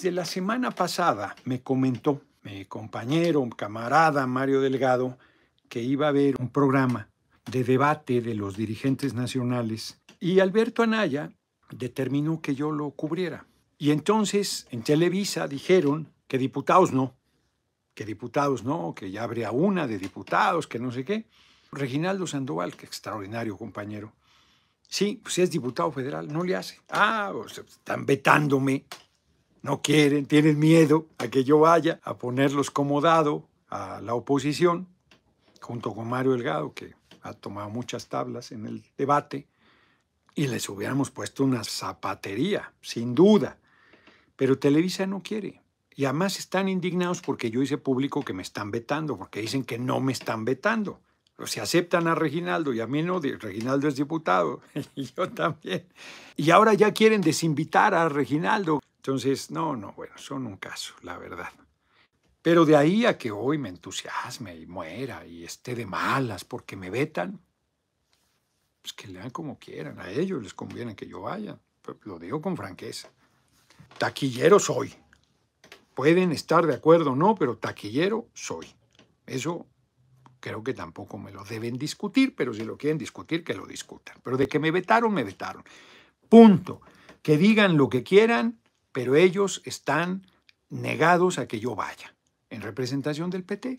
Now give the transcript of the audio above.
Desde la semana pasada me comentó mi compañero, camarada Mario Delgado, que iba a haber un programa de debate de los dirigentes nacionales y Alberto Anaya determinó que yo lo cubriera. Y entonces en Televisa dijeron que diputados no, que diputados no, que ya habría una de diputados, que no sé qué. Reginaldo Sandoval, que extraordinario compañero. Sí, pues es diputado federal, no le hace. Ah, están vetándome no quieren, tienen miedo a que yo vaya a ponerlos como dado a la oposición, junto con Mario Delgado, que ha tomado muchas tablas en el debate, y les hubiéramos puesto una zapatería, sin duda. Pero Televisa no quiere. Y además están indignados porque yo hice público que me están vetando, porque dicen que no me están vetando. O sea, aceptan a Reginaldo y a mí no, Reginaldo es diputado y yo también. Y ahora ya quieren desinvitar a Reginaldo. Entonces, no, no, bueno, son un caso, la verdad. Pero de ahí a que hoy me entusiasme y muera y esté de malas porque me vetan, pues que lean como quieran, a ellos les conviene que yo vaya, pues lo digo con franqueza. Taquillero soy. Pueden estar de acuerdo o no, pero taquillero soy. Eso creo que tampoco me lo deben discutir, pero si lo quieren discutir, que lo discutan. Pero de que me vetaron, me vetaron. Punto. Que digan lo que quieran, pero ellos están negados a que yo vaya en representación del PT.